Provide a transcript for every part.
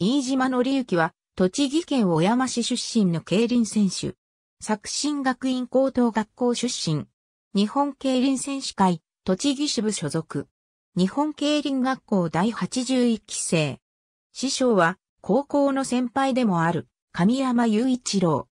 飯島則之は、栃木県小山市出身の競輪選手。作新学院高等学校出身。日本競輪選手会、栃木支部所属。日本競輪学校第81期生。師匠は、高校の先輩でもある、神山雄一郎。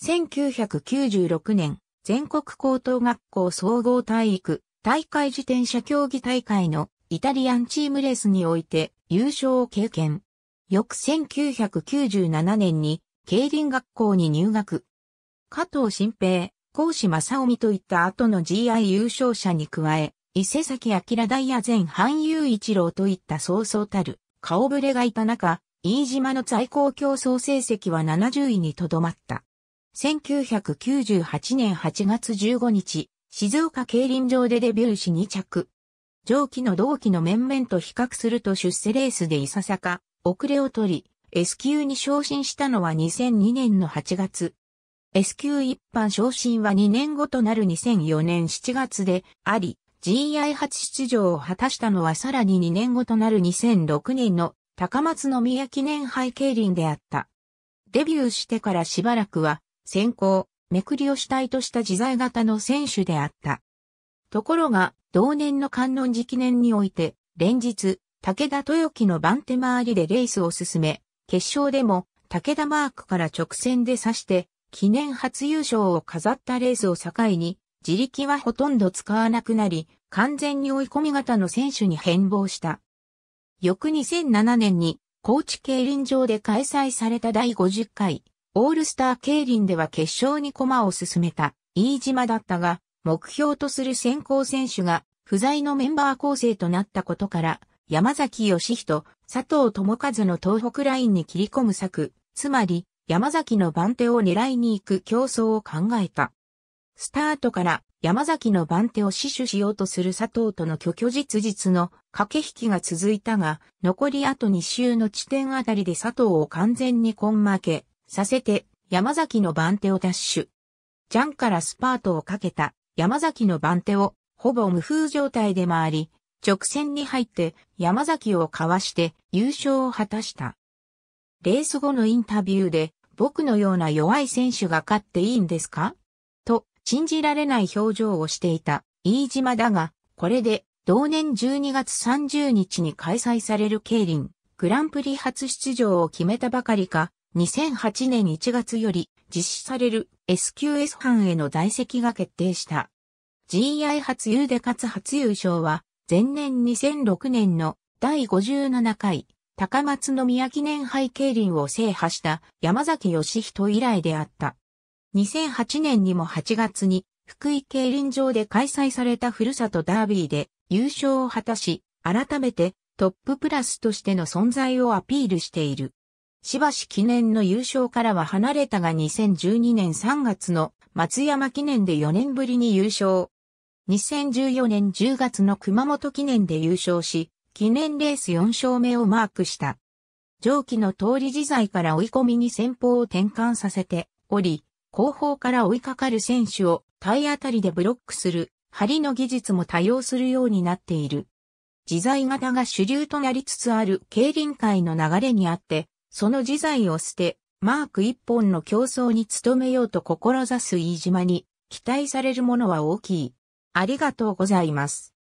1996年、全国高等学校総合体育、大会自転車競技大会のイタリアンチームレースにおいて優勝を経験。翌1997年に、競輪学校に入学。加藤新平、講師正臣といった後の GI 優勝者に加え、伊勢崎明大や前半雄一郎といった早々そうたる顔ぶれがいた中、飯島の最高競争成績は70位にとどまった。1998年8月15日、静岡競輪場でデビューし2着。上記の同期の面々と比較すると出世レースでいささか遅れを取り、S 級に昇進したのは2002年の8月。S 級一般昇進は2年後となる2004年7月であり、GI 初出場を果たしたのはさらに2年後となる2006年の高松宮記念杯競輪であった。デビューしてからしばらくは、先行、めくりを主体とした自在型の選手であった。ところが、同年の観音寺記念において、連日、武田豊樹の番手回りでレースを進め、決勝でも武田マークから直線で刺して、記念初優勝を飾ったレースを境に、自力はほとんど使わなくなり、完全に追い込み型の選手に変貌した。翌2007年に、高知競輪場で開催された第50回、オールスター競輪では決勝に駒を進めた、飯島だったが、目標とする先行選手が、不在のメンバー構成となったことから、山崎義人、佐藤智和の東北ラインに切り込む策、つまり、山崎の番手を狙いに行く競争を考えた。スタートから山崎の番手を死守しようとする佐藤との虚虚実実の駆け引きが続いたが、残りあと2周の地点あたりで佐藤を完全に根負けさせて山崎の番手をダッシュ。ジャンからスパートをかけた山崎の番手をほぼ無風状態で回り、直線に入って山崎をかわして優勝を果たした。レース後のインタビューで、僕のような弱い選手が勝っていいんですかと、信じられない表情をしていた飯島だが、これで同年12月30日に開催される競輪、グランプリ初出場を決めたばかりか、2008年1月より実施される SQS 班への在籍が決定した。GI 初優で勝つ初優勝は前年2006年の第57回高松宮記念杯競輪を制覇した山崎義人以来であった。2008年にも8月に福井競輪場で開催されたふるさとダービーで優勝を果たし、改めてトッププラスとしての存在をアピールしている。しばし記念の優勝からは離れたが2012年3月の松山記念で4年ぶりに優勝。2014年10月の熊本記念で優勝し、記念レース4勝目をマークした。上記の通り自在から追い込みに先方を転換させており、後方から追いかかる選手を体当たりでブロックする、針の技術も多用するようになっている。自在型が主流となりつつある競輪界の流れにあって、その自在を捨て、マーク一本の競争に努めようと志す飯島に、期待されるものは大きい。ありがとうございます。